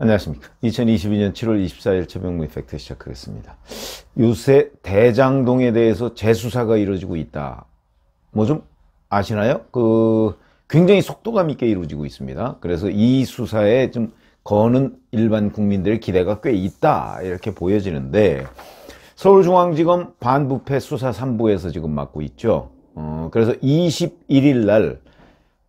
안녕하십니까 2022년 7월 24일 최병무 이펙트 시작하겠습니다 요새 대장동에 대해서 재수사가 이루어지고 있다 뭐 좀 아시나요? 그 굉장히 속도감 있게 이루어지고 있습니다 그래서 이 수사에 좀 거는 일반 국민들의 기대가 꽤 있다 이렇게 보여지는데 서울중앙지검 반부패 수사 3부에서 지금 맡고 있죠 어, 그래서 21일 날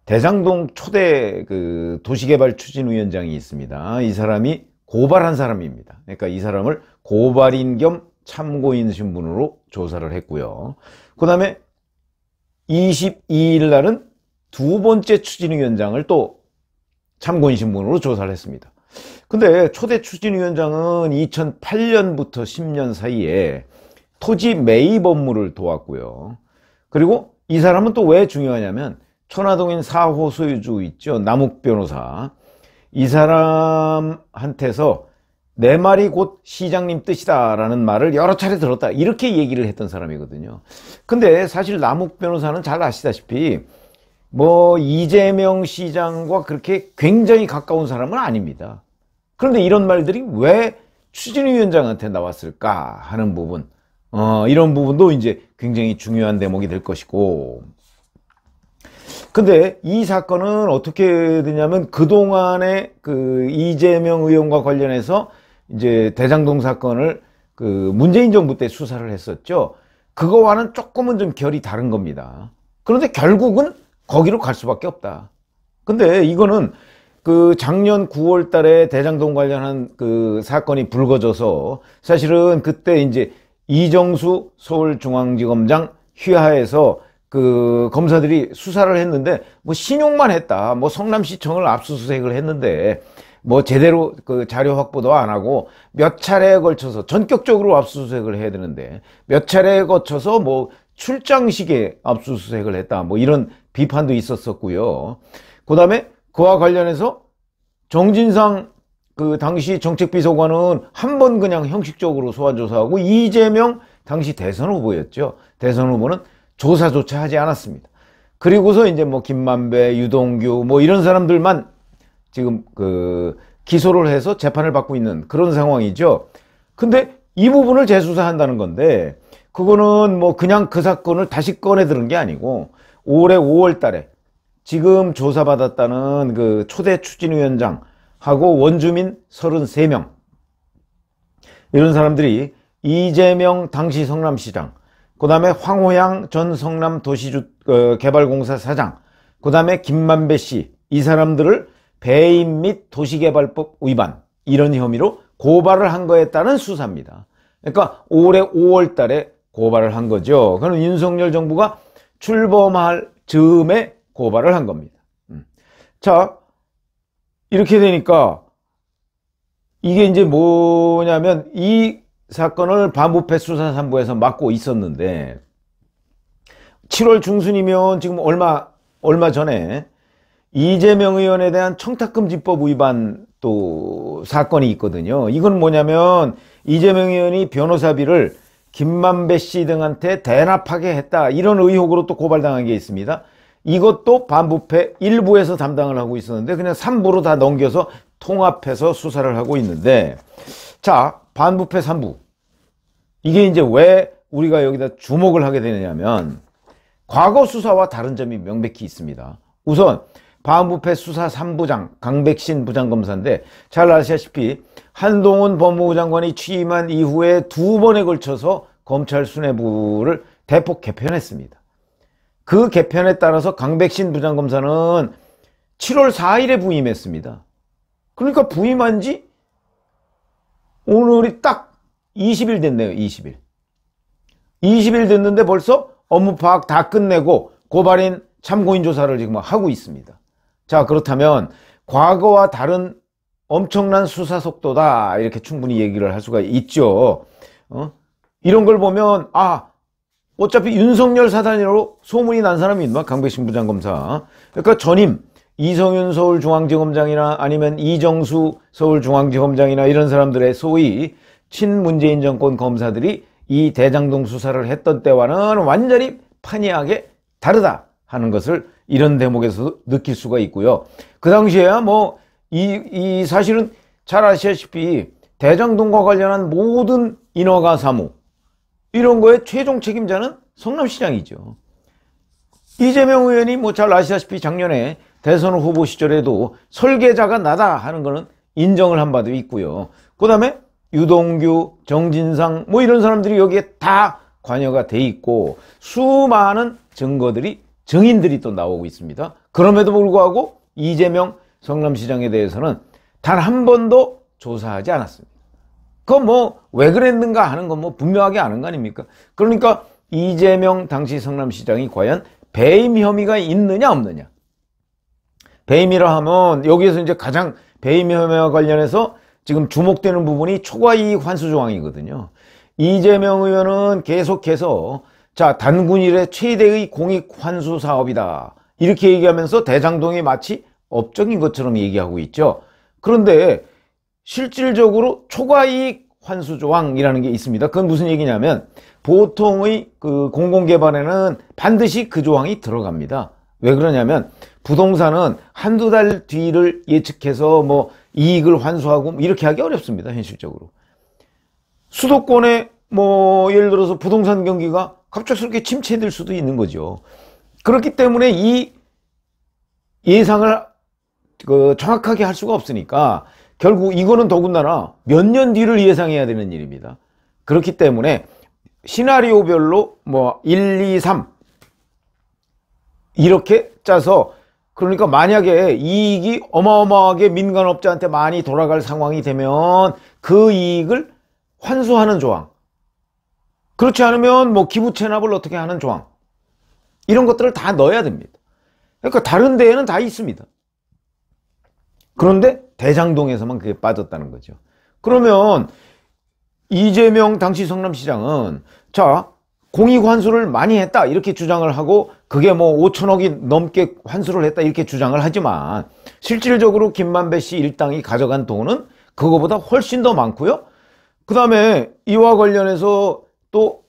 대장동 초대 그 도시개발 추진위원장이 있습니다. 이 사람이 고발한 사람입니다. 그러니까 이 사람을 고발인 겸 참고인 신분으로 조사를 했고요. 그 다음에 22일 날은 두 번째 추진위원장을 또 참고인 신분으로 조사를 했습니다. 근데 초대 추진위원장은 2008년부터 10년 사이에 토지 매입 업무를 도왔고요. 그리고 이 사람은 또 왜 중요하냐면 천화동인 4호 소유주 있죠. 남욱 변호사. 이 사람한테서 내 말이 곧 시장님 뜻이다라는 말을 여러 차례 들었다. 이렇게 얘기를 했던 사람이거든요. 근데 사실 남욱 변호사는 잘 아시다시피 뭐 이재명 시장과 그렇게 굉장히 가까운 사람은 아닙니다. 그런데 이런 말들이 왜 추진위원장한테 나왔을까 하는 부분, 어, 이런 부분도 이제 굉장히 중요한 대목이 될 것이고, 근데 이 사건은 어떻게 되냐면 그동안에 그 이재명 의원과 관련해서 이제 대장동 사건을 그 문재인 정부 때 수사를 했었죠. 그거와는 조금은 좀 결이 다른 겁니다. 그런데 결국은 거기로 갈 수밖에 없다. 근데 이거는 그 작년 9월 달에 대장동 관련한 그 사건이 불거져서 사실은 그때 이제 이정수 서울중앙지검장 휘하에서 그 검사들이 수사를 했는데 뭐 신용만 했다. 뭐 성남시청을 압수수색을 했는데 뭐 제대로 그 자료 확보도 안 하고 몇 차례에 걸쳐서 전격적으로 압수수색을 해야 되는데 몇 차례에 걸쳐서 뭐출장식에 압수수색을 했다. 뭐 이런 비판도 있었었고요. 그다음에 그와 관련해서 정진상 그 당시 정책비서관은 한 번 그냥 형식적으로 소환조사하고 이재명 당시 대선 후보였죠. 대선 후보는 조사조차 하지 않았습니다. 그리고서 이제 뭐 김만배, 유동규 뭐 이런 사람들만 지금 그 기소를 해서 재판을 받고 있는 그런 상황이죠. 근데 이 부분을 재수사한다는 건데 그거는 뭐 그냥 그 사건을 다시 꺼내 들은 게 아니고 올해 5월 달에 지금 조사받았다는 그 초대 추진위원장하고 원주민 33명 이런 사람들이 이재명 당시 성남시장 그 다음에 황호양 전 성남 도시개발공사 어, 사장, 그 다음에 김만배 씨, 이 사람들을 배임 및 도시개발법 위반, 이런 혐의로 고발을 한 거에 따른 수사입니다. 그러니까 올해 5월 달에 고발을 한 거죠. 그는 윤석열 정부가 출범할 즈음에 고발을 한 겁니다. 음. 자, 이렇게 되니까 이게 이제 뭐냐면 이 사건을 반부패 수사산부에서 맡고 있었는데 7월 중순이면 지금 얼마 얼마 전에 이재명 의원에 대한 청탁금지법 위반 또 사건이 있거든요. 이건 뭐냐면 이재명 의원이 변호사비를 김만배 씨 등한테 대납하게 했다 이런 의혹으로 또 고발당한 게 있습니다. 이것도 반부패 일부에서 담당을 하고 있었는데 그냥 3부로 다 넘겨서 통합해서 수사를 하고 있는데 자 반부패 3부 이게 이제 왜 우리가 여기다 주목을 하게 되느냐면 과거 수사와 다른 점이 명백히 있습니다. 우선 반부패 수사 3부장 강백신 부장검사인데 잘 아시다시피 한동훈 법무부 장관이 취임한 이후에 두 번에 걸쳐서 검찰 수뇌부를 대폭 개편했습니다. 그 개편에 따라서 강백신 부장검사는 7월 4일에 부임했습니다. 그러니까 부임한 지 오늘이 딱 20일 됐네요. 20일. 20일 됐는데 벌써 업무 파악 다 끝내고 고발인 참고인 조사를 지금 하고 있습니다. 자 그렇다면 과거와 다른 엄청난 수사 속도다 이렇게 충분히 얘기를 할 수가 있죠. 어? 이런 걸 보면 아 어차피 윤석열 사단으로 소문이 난 사람이 있나 강백신 부장검사 그러니까 전임 이성윤 서울중앙지검장이나 아니면 이정수 서울중앙지검장이나 이런 사람들의 소위 친문재인 정권 검사들이 이 대장동 수사를 했던 때와는 완전히 판이하게 다르다 하는 것을 이런 대목에서 도 느낄 수가 있고요. 그 당시에야 뭐, 이, 이 사실은 잘 아시다시피 대장동과 관련한 모든 인허가 사무, 이런 거에 최종 책임자는 성남시장이죠. 이재명 의원이 뭐 잘 아시다시피 작년에 대선 후보 시절에도 설계자가 나다 하는 거는 인정을 한 바도 있고요. 그 다음에 유동규, 정진상 뭐 이런 사람들이 여기에 다 관여가 돼 있고 수많은 증거들이 증인들이 또 나오고 있습니다. 그럼에도 불구하고 이재명 성남시장에 대해서는 단 한 번도 조사하지 않았습니다. 그거 뭐왜 그랬는가 하는 건 뭐 분명하게 아는 거 아닙니까? 그러니까 이재명 당시 성남시장이 과연 배임 혐의가 있느냐 없느냐 베이미라 하면 여기에서 이제 가장 베이미 혐의와 관련해서 지금 주목되는 부분이 초과 이익 환수 조항이거든요. 이재명 의원은 계속해서 자 단군일의 최대의 공익 환수 사업이다 이렇게 얘기하면서 대장동이 마치 업적인 것처럼 얘기하고 있죠. 그런데 실질적으로 초과 이익 환수 조항이라는 게 있습니다. 그건 무슨 얘기냐면 보통의 그 공공개발에는 반드시 그 조항이 들어갑니다. 왜 그러냐면 부동산은 한두 달 뒤를 예측해서 뭐 이익을 환수하고 이렇게 하기 어렵습니다. 현실적으로. 수도권에 뭐 예를 들어서 부동산 경기가 갑작스럽게 침체될 수도 있는 거죠. 그렇기 때문에 이 예상을 그 정확하게 할 수가 없으니까 결국 이거는 더군다나 몇 년 뒤를 예상해야 되는 일입니다. 그렇기 때문에 시나리오별로 뭐 1, 2, 3 이렇게 짜서 그러니까 만약에 이익이 어마어마하게 민간업자한테 많이 돌아갈 상황이 되면 그 이익을 환수하는 조항 그렇지 않으면 뭐 기부 채납을 어떻게 하는 조항 이런 것들을 다 넣어야 됩니다 그러니까 다른 데에는 다 있습니다 그런데 대장동에서만 그게 빠졌다는 거죠 그러면 이재명 당시 성남시장은 자 공익환수를 많이 했다 이렇게 주장을 하고 그게 뭐 5천억이 넘게 환수를 했다 이렇게 주장을 하지만 실질적으로 김만배 씨 일당이 가져간 돈은 그거보다 훨씬 더 많고요. 그 다음에 이와 관련해서 또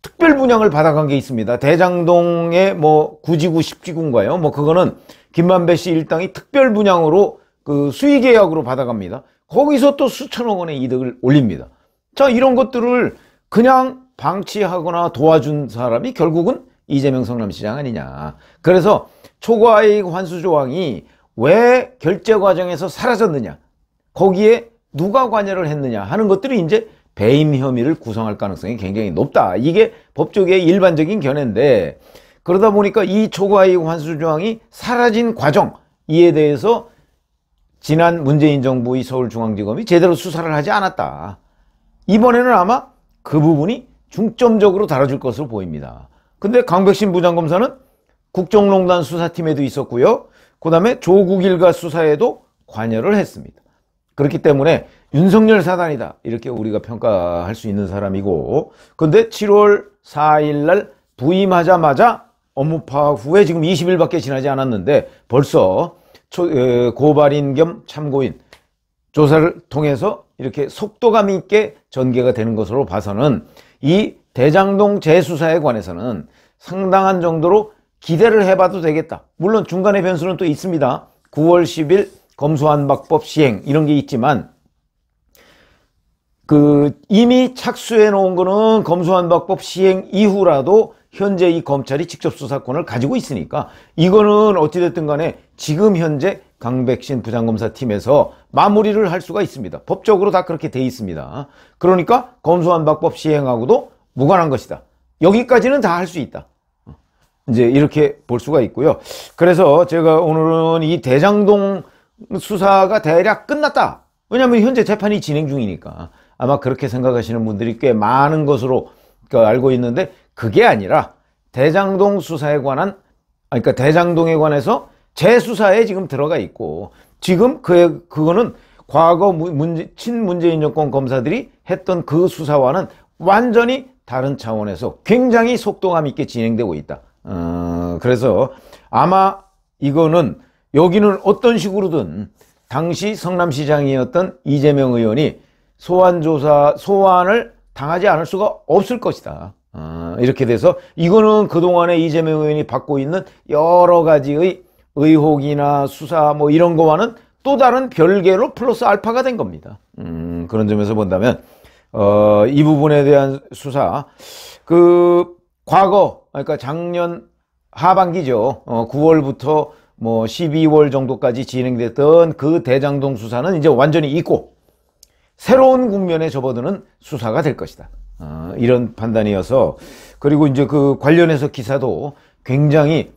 특별 분양을 받아간 게 있습니다. 대장동의 뭐구지구 10지구인가요? 뭐 그거는 김만배 씨 일당이 특별 분양으로 그 수의 계약으로 받아갑니다. 거기서 또 수천억 원의 이득을 올립니다. 자, 이런 것들을 그냥 방치하거나 도와준 사람이 결국은 이재명 성남시장 아니냐. 그래서 초과이익 환수 조항이 왜 결제 과정에서 사라졌느냐. 거기에 누가 관여를 했느냐 하는 것들이 이제 배임 혐의를 구성할 가능성이 굉장히 높다. 이게 법조계의 일반적인 견해인데 그러다 보니까 이 초과이익 환수 조항이 사라진 과정 이에 대해서 지난 문재인 정부의 서울중앙지검이 제대로 수사를 하지 않았다. 이번에는 아마 그 부분이 중점적으로 다뤄질 것으로 보입니다. 근데 강백신 부장검사는 국정농단 수사팀에도 있었고요. 그 다음에 조국 일가 수사에도 관여를 했습니다. 그렇기 때문에 윤석열 사단이다 이렇게 우리가 평가할 수 있는 사람이고 근데 7월 4일 날 부임하자마자 업무 파악 후에 지금 20일밖에 지나지 않았는데 벌써 초, 에, 고발인 겸 참고인 조사를 통해서 이렇게 속도감 있게 전개가 되는 것으로 봐서는 이 대장동 재수사에 관해서는 상당한 정도로 기대를 해봐도 되겠다. 물론 중간의 변수는 또 있습니다. 9월 10일 검수완박법 시행 이런 게 있지만 그 이미 착수해 놓은 거는 검수완박법 시행 이후라도 현재 이 검찰이 직접 수사권을 가지고 있으니까 이거는 어찌됐든 간에 지금 현재 강백신 부장검사팀에서 마무리를 할 수가 있습니다. 법적으로 다 그렇게 돼 있습니다. 그러니까 검수완박법 시행하고도 무관한 것이다. 여기까지는 다 할 수 있다. 이제 이렇게 볼 수가 있고요. 그래서 제가 오늘은 이 대장동 수사가 대략 끝났다. 왜냐하면 현재 재판이 진행 중이니까 아마 그렇게 생각하시는 분들이 꽤 많은 것으로 그 알고 있는데 그게 아니라 대장동 수사에 관한 그러니까 대장동에 관해서 재수사에 지금 들어가 있고 지금 그 그거는 과거 문제, 친문재인 정권 검사들이 했던 그 수사와는 완전히 다른 차원에서 굉장히 속도감 있게 진행되고 있다. 어, 그래서 아마 이거는 여기는 어떤 식으로든 당시 성남시장이었던 이재명 의원이 소환조사, 소환을 당하지 않을 수가 없을 것이다. 어, 이렇게 돼서 이거는 그동안에 이재명 의원이 받고 있는 여러 가지의 의혹이나 수사 뭐 이런 거와는 또 다른 별개로 플러스 알파가 된 겁니다. 음, 그런 점에서 본다면 어, 이 부분에 대한 수사 그 과거 그러니까 작년 하반기죠 어, 9월부터 뭐 12월 정도까지 진행됐던 그 대장동 수사는 이제 완전히 잊고 새로운 국면에 접어드는 수사가 될 것이다 어, 이런 판단이어서 그리고 이제 그 관련해서 기사도 굉장히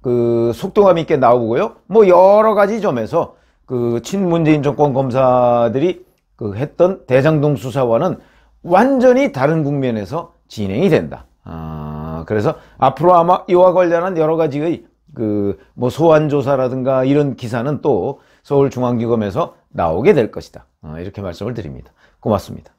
그 속도감 있게 나오고요 뭐 여러 가지 점에서 그 친문재인 정권 검사들이 그 했던 대장동 수사와는 완전히 다른 국면에서 진행이 된다. 아, 그래서 앞으로 아마 이와 관련한 여러 가지의 그 뭐 소환 조사라든가 이런 기사는 또 서울중앙지검에서 나오게 될 것이다. 아, 이렇게 말씀을 드립니다. 고맙습니다.